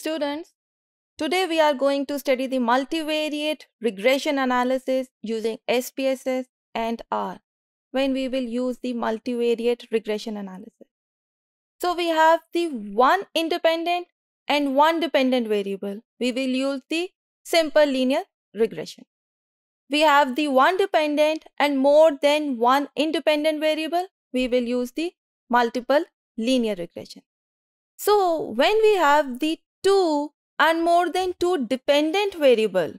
Students, today we are going to study the multivariate regression analysis using SPSS and R when we will use the multivariate regression analysis. So we have the one independent and one dependent variable. We will use the simple linear regression. We have the one dependent and more than one independent variable. We will use the multiple linear regression. So when we have the two and more than two dependent variable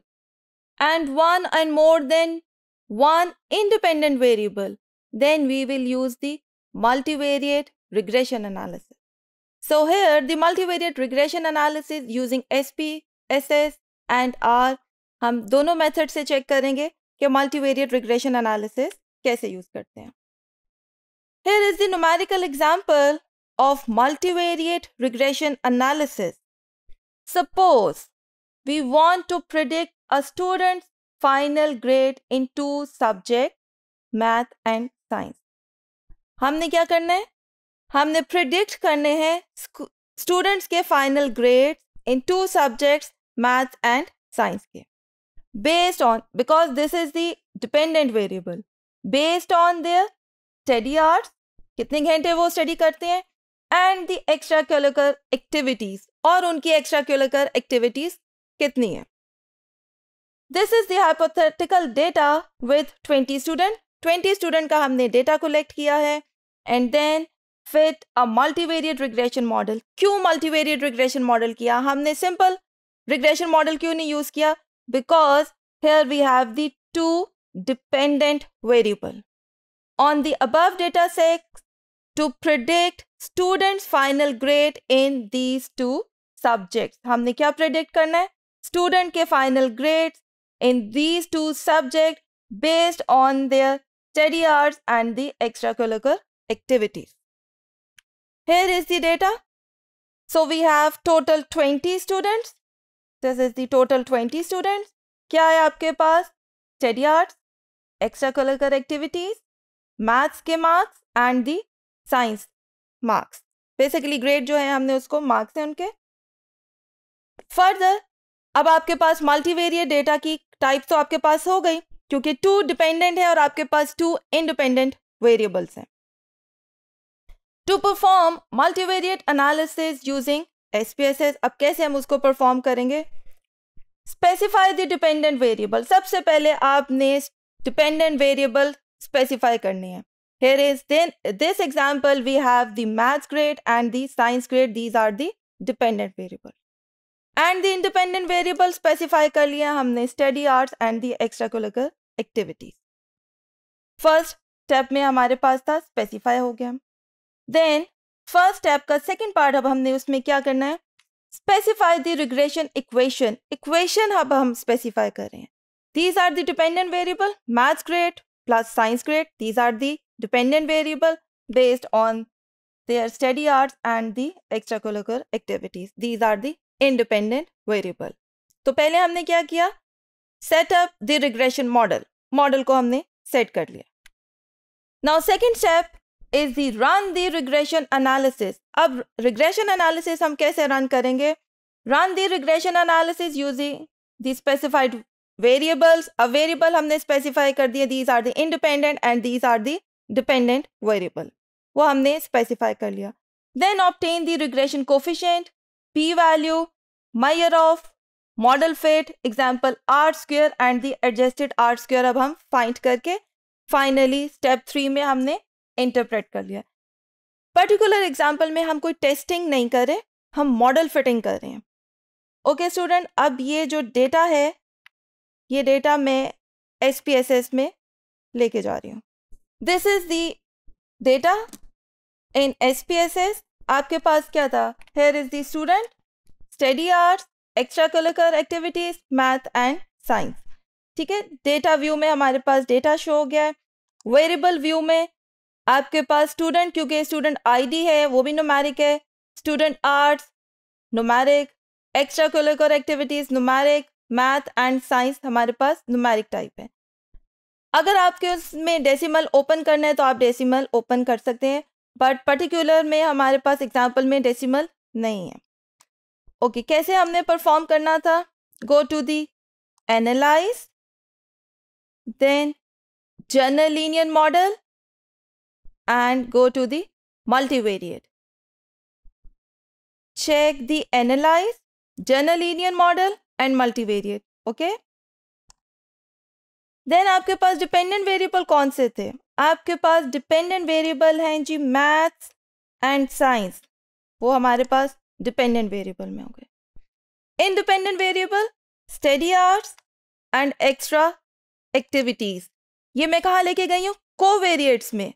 and one and more than one independent variable, then we will use the multivariate regression analysis. So here the multivariate regression analysis using SP, SS and R हम दोनों methods से check करेंगे कि multivariate regression analysis कैसे use करते हैं Here is the numerical example of multivariate regression analysis Suppose we want to predict a student's final grade in two subject math and science हमने क्या करना है हमने प्रिडिक्ट करने हैं स्टूडेंट्स के final grade in two subjects math and science के based on because this is the dependent variable based on their study hours कितने घंटे वो स्टडी करते हैं and the extra curricular activities और उनकी एक्स्ट्रा क्यूलकर एक्टिविटीज कितनी है this is the hypothetical data with twenty student twenty student का हमने डेटा कलेक्ट किया है and then fit a multivariate regression model क्यों मल्टीवेरियड रिग्रेशन मॉडल किया हमने सिंपल रिग्रेशन मॉडल क्यों नहीं यूज किया because here we have two dependent variable on the above data set to predict students final grade in these two subjects हमने क्या predict करना है student के final grades in these two subjects based on their study hours and the extracurricular activities here is the data so we have total 20 students this is the total 20 students क्या है आपके पास study hours extracurricular activities maths के marks and the science marks basically grade जो है हमने उसको marks है उनके फर्दर अब आपके पास मल्टीवेरिएट डेटा की टाइप तो आपके पास हो गई क्योंकि टू डिपेंडेंट है और आपके पास टू इनडिपेंडेंट वेरिएबल्स हैं to perform multivariate analysis using SPSS अब कैसे हम उसको परफॉर्म करेंगे स्पेसिफाई द डिपेंडेंट वेरिएबल सबसे पहले आपने डिपेंडेंट वेरिएबल स्पेसिफाई करनी है Here is then this example, we have the maths grade and the science grade. These are the dependent variable. And the independent variable specify कर लिया हमने study hours and the extra curricular activities first step में हमारे पास था specify हो गया then first step का सेकेंड पार्ट अब हमने उसमें क्या करना है specify the regression equation equation अब हम स्पेसिफाई कर रहे हैं these are the dependent variable maths grade plus science grade these are the dependent variable based on their study hours and the extracurricular activities. These are the independent variable. to pehle humne kya kiya set up the regression model model ko humne set kar liya now second step is the run the regression analysis ab regression analysis hum kaise run karenge run the regression analysis using the specified variables a variable हमने specify कर दिए these are the independent and these are the dependent variable वो हमने specify कर लिया then obtain the regression coefficient P value measure of model fit example R square and the adjusted R square अब हम find करके finally step three में हमने interpret कर लिया पर्टिकुलर एग्जाम्पल में हम कोई टेस्टिंग नहीं करें हम मॉडल फिटिंग कर रहे हैं ओके स्टूडेंट अब ये जो डेटा है ये डेटा मैं एस में लेके जा रही हूँ this is the data in S P S S आपके पास क्या था here is the student study hours extra curricular activities math and science ठीक है डेटा व्यू में हमारे पास डेटा शो हो गया है वेरिएबल व्यू में आपके पास स्टूडेंट क्योंकि स्टूडेंट आईडी है वो भी नुमैरिक है student hours numeric extra curricular activities numeric math and science हमारे पास नुमैरिक टाइप है अगर आपके उसमें डेसिमल ओपन करना है तो आप डेसिमल ओपन कर सकते हैं बट पर्टिकुलर में हमारे पास एग्जाम्पल में डेसिमल नहीं है ओके okay, कैसे हमने परफॉर्म करना था go to the analyze then general linear model and go to the check Check the analyze, general linear model and multivariate. Okay. Then आपके पास डिपेंडेंट वेरिएबल कौन से थे आपके पास डिपेंडेंट वेरिएबल हैं जी मैथ्स एंड साइंस वो हमारे पास डिपेंडेंट वेरिएबल में हो गए independent variable study hours and extra activities ये मैं कहाँ लेके गई हूँ वेरिएट्स में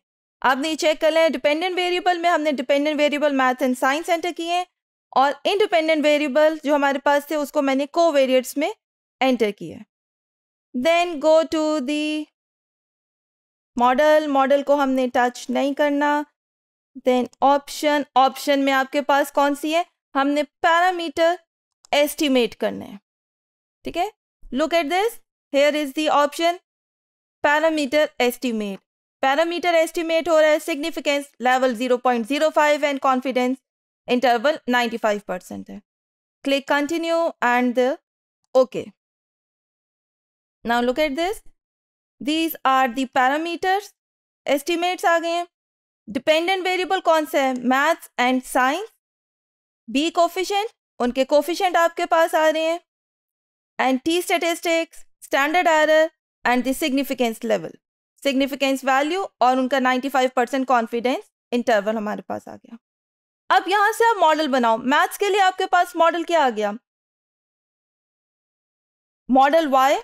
आपने ये चेक कर लें डिपेंडेंट वेरिएबल में हमने dependent variable math and science enter किए हैं और इनडिपेंडेंट वेरिएबल जो हमारे पास थे उसको मैंने वेरिएट्स में एंटर किया then go to the model model को हमने टच नहीं करना देन ऑप्शन ऑप्शन में आपके पास कौन सी है हमने पैरामीटर एस्टिमेट करने हैं ठीक है look at this here is the option parameter estimate parameter estimate हो रहा है significance level 0.05 and confidence interval 95 percent है click continue and okay now look at this these are the parameters estimates आ गए हैं डिपेंडेंट वेरिएबल कौन से हैं maths and science B coefficient उनके कोफिशेंट आपके पास आ रहे हैं and T statistics standard error and the significance level significance value और उनका 95 परसेंट कॉन्फिडेंस इंटरवल हमारे पास आ गया अब यहाँ से आप मॉडल बनाओ मैथ्स के लिए आपके पास मॉडल क्या आ गया model Y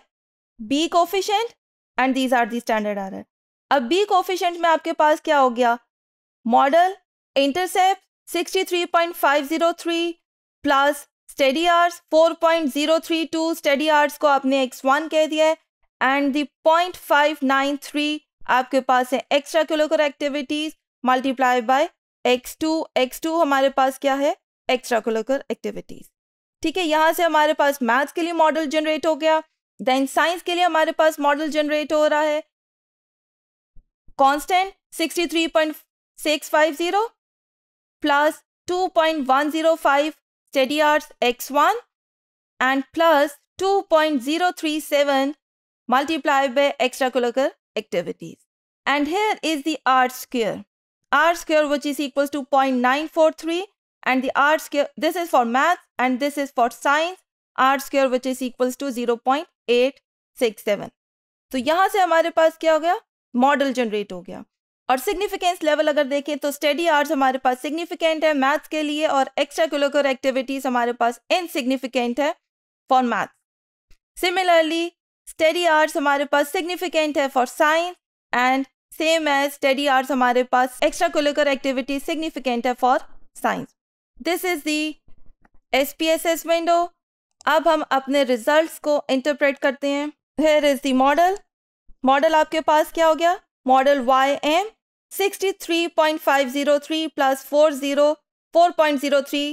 B coefficient and these are the standard error अब बी कोफिशेंट में आपके पास क्या हो गया model intercept 63.503 plus study hours 4.032 study hours को आपने x1 कह दिया है एंड दी पॉइंट थ्री आपके पास है extra curricular activities multiply by X two X two हमारे पास क्या है एक्स्ट्रा करिकुलर एक्टिविटीज ठीक है यहाँ से हमारे पास मैथ्स के लिए मॉडल जनरेट हो गया देन साइंस के लिए हमारे पास मॉडल जनरेट हो रहा है constant 63.650 plus 2.105 study hours X one and plus 2.037 multiply by extracurricular activities and here is the R square R square which is equals to 0.943 and the R square this is for maths and this is for science R square which is equals to zero point eight six seven तो यहाँ से हमारे पास क्या हो गया model generate हो गया और सिग्निफिकेंस लेवल अगर देखें तो स्टडी आर्ट्स हमारे पास सिग्निफिकेंट है मैथ्स के लिए और एक्स्ट्रा कुलर एक्टिविटीज हमारे पास इनसिग्निफिकेंट है for maths similarly study hours हमारे पास सिग्निफिकेंट है फॉर साइंस एंड सेम है स्टडी आर्ट्स हमारे पास एक्स्ट्रा कुलर एक्टिविटीज सिग्निफिकेंट है for science this is the S P S S window अब हम अपने रिजल्ट्स को इंटरप्रेट करते हैं here is the model model आपके पास क्या हो गया model Y M sixty three point five zero three plus four zero four point zero three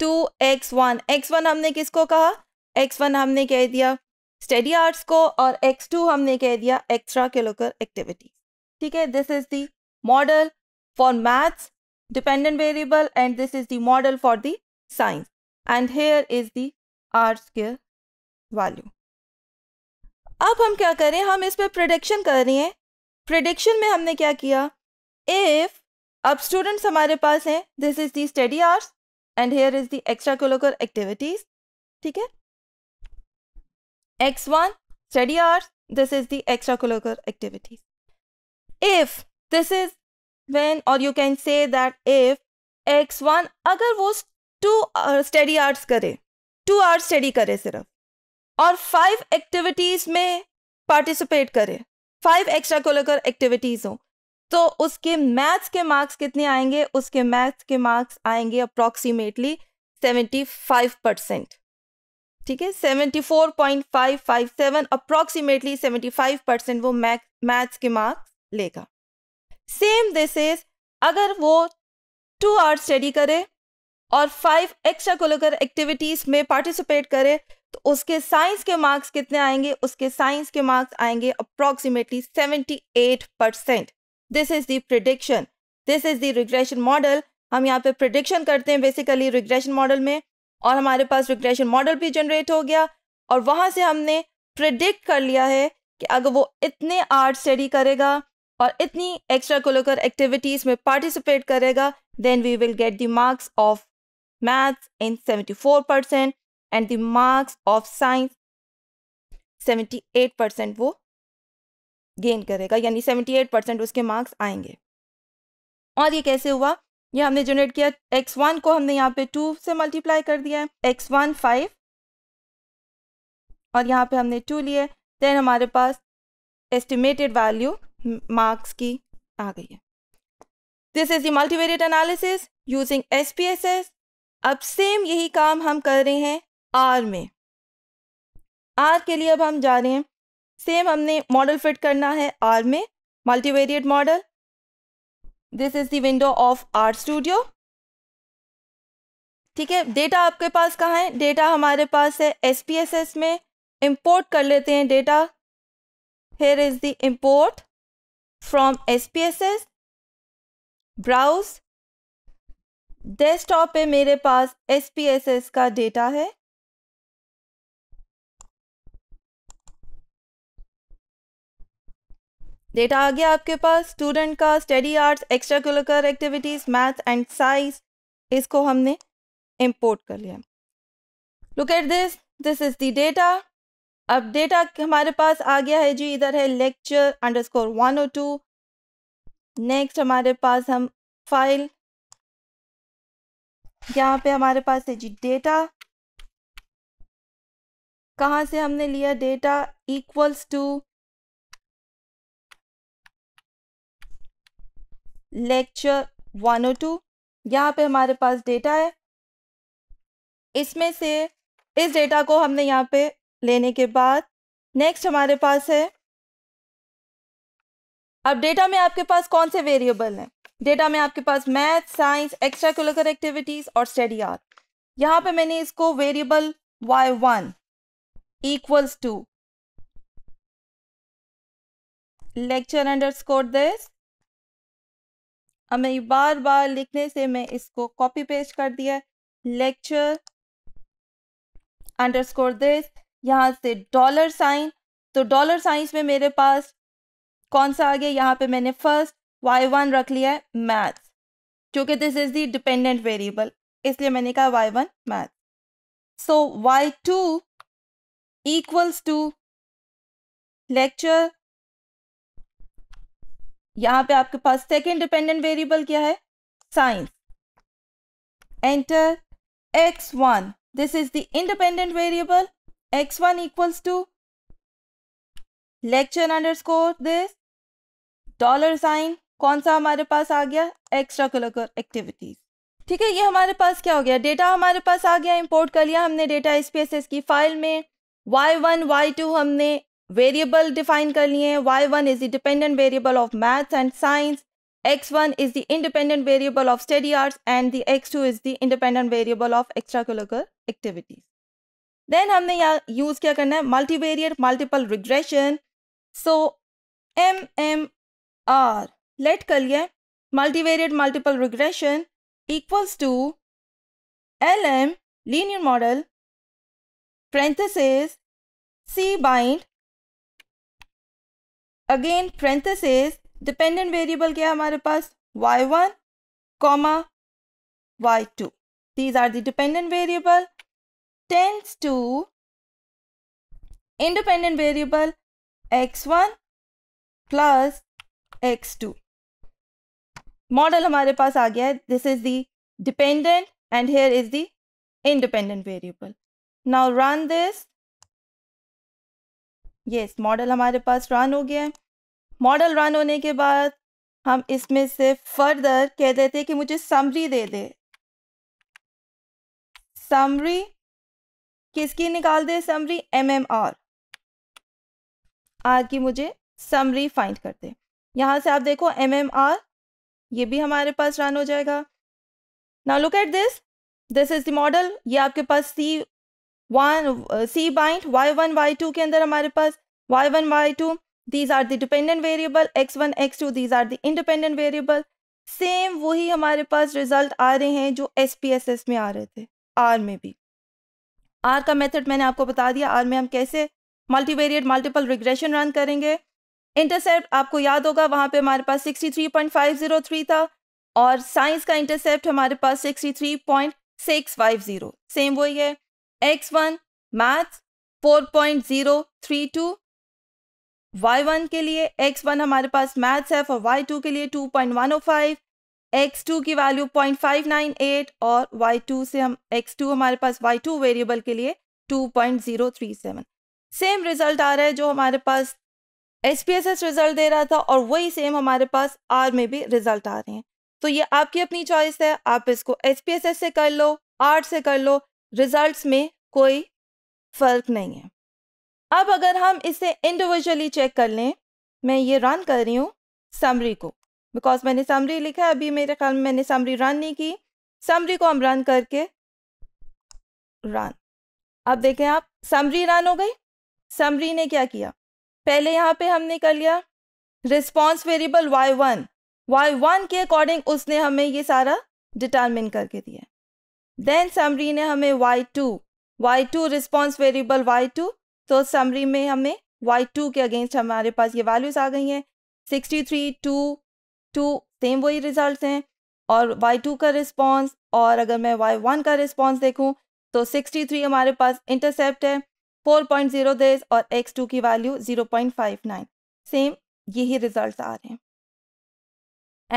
two X one X one हमने किसको कहा एक्स वन हमने कह दिया स्टडी आर्ट्स को और एक्स टू हमने कह दिया एक्स्ट्रा करिकुलर एक्टिविटी ठीक है this is the model for maths dependent variable and this is the model for the science and here is the R square value अब हम क्या करें हम इस पर प्रडिक्शन कर रहे हैं प्रडिक्शन में हमने क्या किया इफ़ अब स्टूडेंट्स हमारे पास हैं this is the study hours and here is the extra curricular activities ठीक है X one study hours this is the extra curricular activities if this is when और you can say that if X one अगर वो two study hours करे two hours study करें सिर्फ और five activities में पार्टिसिपेट करें फाइव एक्स्ट्रा कोलकर एक्टिविटीज हो तो उसके मैथ्स के मार्क्स कितने आएंगे उसके मैथ्स के मार्क्स आएंगे अप्रॉक्सीमेटली सेवेंटी फाइव परसेंट ठीक है seventy four point five five seven approximately seventy five percent वो मैथ्स के मार्क्स लेगा सेम दिस इज अगर वो टू आवर्स स्टडी करे और फाइव एक्स्ट्रा करिकुलर एक्टिविटीज में पार्टिसिपेट करे तो उसके साइंस के मार्क्स कितने आएंगे उसके साइंस के मार्क्स आएंगे seventy eight percent this is the prediction this is the regression model हम यहाँ पे प्रिडिक्शन करते हैं बेसिकली रिग्रेशन मॉडल में और हमारे पास रिग्रेशन मॉडल भी जनरेट हो गया और वहाँ से हमने प्रिडिक्ट कर लिया है कि अगर वो इतने आर्ट स्टडी करेगा और इतनी एक्स्ट्रा करिकुलर एक्टिविटीज में पार्टिसिपेट करेगा then we will get the marks of maths in 74% and the marks of science 78% वो गेन करेगा यानी 78% उसके मार्क्स आएंगे और ये कैसे हुआ ये हमने जनरेट किया x1 को हमने यहाँ पे 2 से मल्टीप्लाई कर दिया है x1 5 और यहाँ पे हमने 2 लिए देन हमारे पास एस्टिमेटेड वैल्यू मार्क्स की आ गई है this is the multivariate analysis using S P S S अब सेम यही काम हम कर रहे हैं आर में आर के लिए अब हम जा रहे हैं सेम हमने मॉडल फिट करना है आर में multivariate model this is window window of R studio ठीक है डेटा आपके पास कहाँ है डेटा हमारे पास है एस में इंपोर्ट कर लेते हैं data here is the import from S browse desktop पे मेरे पास एस पी एस एस का डेटा है डेटा आ गया आपके पास स्टूडेंट का study hours extra curricular activities math and science इसको हमने इंपोर्ट कर लिया look at this this is the data अब डेटा हमारे पास आ गया है जी इधर है लेक्चर अंडरस्कोर वन और टू नेक्स्ट हमारे पास हम फाइल यहाँ पे हमारे पास है जी डेटा कहाँ से हमने लिया data equals to lecture one O two यहाँ पे हमारे पास डेटा है इसमें से इस डेटा को हमने यहाँ पे लेने के बाद नेक्स्ट हमारे पास है अब डेटा में आपके पास कौन से वेरिएबल हैं डेटा में आपके पास math science extra curricular activities और स्टडी आर यहाँ पे मैंने इसको variable Y one equals to lecture underscore this हमें बार बार लिखने से मैं इसको कॉपी पेस्ट कर दिया लेक्चर अंडर स्कोर दिस यहाँ से डॉलर साइन तो डॉलर साइंस में मेरे पास कौन सा आ गया यहाँ पे मैंने फर्स्ट वाई वन रख लिया है मैथ क्योंकि this is the dependent variable इसलिए मैंने कहा Y one math so Y two equals to lecture यहां पे आपके पास सेकेंड डिपेंडेंट वेरिएबल क्या है science enter X one this is the independent variable X one equals to lecture underscore this dollar sign कौन सा हमारे पास आ गया एक्स्ट्रा करिकुलर एक्टिविटीज ठीक है ये हमारे पास क्या हो गया डेटा हमारे पास आ गया इंपोर्ट कर लिया हमने डेटा एस की फाइल में वाई वन वाई टू हमने वेरिएबल डिफाइन कर लिए Y one is the dependent variable of maths and science X one is the independent variable of study hours and the X two is the independent variable of extra curricular activities then हमने यहाँ use क्या करना है multivariate multiple regression so M M R let करिए multivariate multiple regression equals to lm linear model parenthesis c bind again parenthesis dependent variable क्या हमारे पास y1 comma y2 these are the dependent variable tends to independent variable x1 plus x2 model हमारे पास आ गया है this is the dependent and here is the independent variable now run this yes model हमारे पास run हो गया है मॉडल रन होने के बाद हम इसमें से फर्दर कह देते हैं कि मुझे समरी दे दे समरी किसकी निकाल दे summary M M R R की मुझे समरी फाइंड कर दे यहाँ से आप देखो एम एम आर ये भी हमारे पास रन हो जाएगा ना look at this this is the model ये आपके पास C one C bind Y one Y two के अंदर हमारे पास Y one Y two these are the dependent variable X one X two these are the independent variable same वही हमारे पास result आ रहे हैं जो एस पी एस एस में आ रहे थे आर में भी आर का मेथड मैंने आपको बता दिया आर में हम कैसे मल्टीवेरिएट मल्टीपल रिग्रेशन रन करेंगे इंटरसेप्ट आपको याद होगा वहाँ पे हमारे पास 63.503 था और साइंस का इंटरसेप्ट हमारे पास 63.650 सेम वही है X one math four point के लिए वन हमारे पास मैथ्स है और y2 के लिए 2.105 x2 की वैल्यू 0.598 और y2 से हम x2 हमारे पास y2 वेरिएबल के लिए 2.037 सेम रिजल्ट आ रहा है जो हमारे पास S P S S result दे रहा था और वही सेम हमारे पास आर में भी रिजल्ट आ रहे हैं तो ये आपकी अपनी चॉइस है आप इसको एस पी एस एस से कर लो आर से कर लो रिजल्ट में कोई फर्क नहीं है अब अगर हम इसे इंडिविजुअली चेक कर लें मैं ये रन कर रही हूँ समरी को बिकॉज मैंने समरी लिखा है अभी मेरे ख्याल में मैंने समरी रन नहीं की समरी को हम रन करके रन अब देखें आप समरी रन हो गई समरी ने क्या किया पहले यहाँ पे हमने कर लिया response variable Y one Y one के अकॉर्डिंग उसने हमें ये सारा डिटर्मिन करके दिया देन समरी ने हमें Y two Y two response variable Y two तो समरी में हमें वाई टू के अगेंस्ट हमारे पास ये वैल्यूज आ गई हैं sixty three two two same वही रिजल्ट हैं और वाई टू का रिस्पॉन्स और अगर मैं वाई वन का रिस्पॉन्स देखूँ तो सिक्सटी थ्री हमारे पास इंटरसेप्ट है फोर पॉइंट जीरो दिस और एक्स टू की value zero point five nine same यही रिजल्ट आ रहे हैं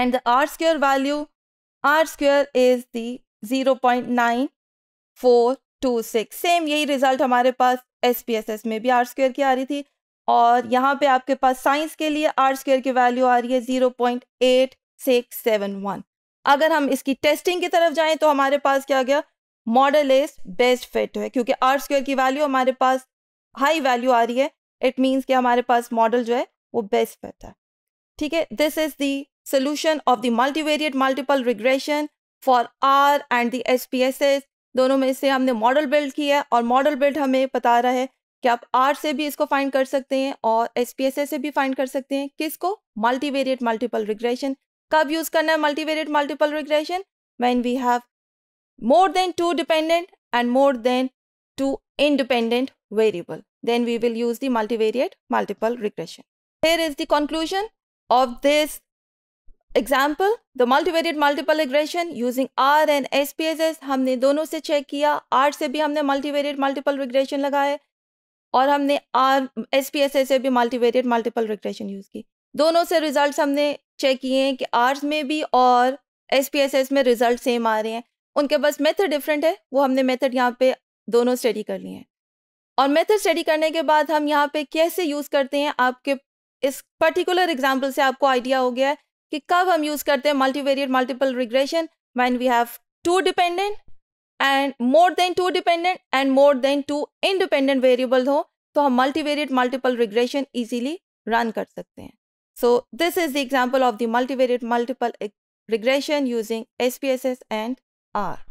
and the R square value R square is the zero point nine four two six same यही रिजल्ट हमारे पास एस पी एस एस में भी आर स्क्र की आ रही थी और यहाँ पे आपके पास साइंस के लिए आर स्क्र की वैल्यू आ रही है zero point eight six seven one अगर हम इसकी टेस्टिंग की तरफ जाएं तो हमारे पास क्या गया मॉडल इज बेस्ट फिट है क्योंकि आर स्क्वेयर की वैल्यू हमारे पास हाई वैल्यू आ रही है इट मीन्स कि हमारे पास मॉडल जो है वो बेस्ट फिट है ठीक है this is the solution of the multivariate multiple regression for R and the S P S S दोनों में से हमने मॉडल बिल्ड किया है और मॉडल बिल्ड हमें बता रहा है कि आप आर से भी इसको फाइंड कर सकते हैं और एस पी एस एस से भी फाइंड कर सकते हैं किसको मल्टीवेरिएट मल्टीपल रिग्रेशन कब यूज़ करना है multivariate multiple regression when we have more than two dependent and more than two independent variable. Then we will use the multivariate multiple regression. Here is the conclusion of this example the multivariate multiple regression using R and S P S S हमने दोनों से check किया are से भी हमने multivariate multiple regression लगाए और हमने R S P S S से भी मल्टीवेरिएट मल्टीपल रिग्रेशन यूज़ की दोनों से रिजल्ट्स हमने चेक किए हैं कि आर में भी और एस पी एस एस में रिजल्ट सेम आ रहे हैं उनके बस मेथड डिफरेंट है वो हमने मेथड यहाँ पे दोनों स्टडी कर लिए हैं और मेथड स्टडी करने के बाद हम यहाँ पे कैसे यूज़ करते हैं आपके इस पर्टिकुलर एग्जाम्पल से आपको आइडिया हो गया है कि कब हम यूज़ करते हैं multivariate multiple regression when we have two dependent and more than two dependent and more than two independent variable हो तो हम multivariate multiple regression easily run कर सकते हैं so this is the example of the multivariate multiple P S S and are.